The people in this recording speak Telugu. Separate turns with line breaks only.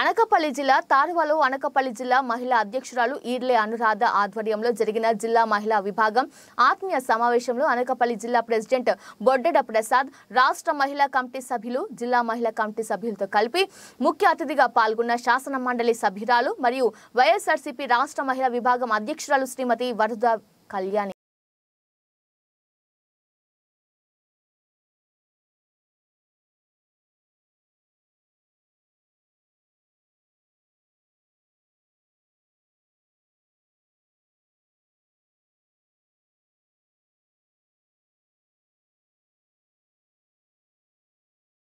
అనకపల్లి జిల్లా తారువలో అనకపల్లి జిల్లా మహిళా అధ్యక్షురాలు ఈర్లే అనురాధ ఆధ్వర్యంలో జరిగిన జిల్లా మహిళా విభాగం ఆత్మీయ సమావేశంలో అనకపల్లి జిల్లా ప్రెసిడెంట్ బొడ్డెడ ప్రసాద్ రాష్ట్ర మహిళా కమిటీ సభ్యులు జిల్లా మహిళా కమిటీ సభ్యులతో కలిపి ముఖ్య అతిథిగా పాల్గొన్న శాసన మండలి సభ్యురాలు మరియు వైఎస్ఆర్సీపీ రాష్ట్ర మహిళా విభాగం అధ్యక్షురాలు శ్రీమతి
వరద కళ్యాణి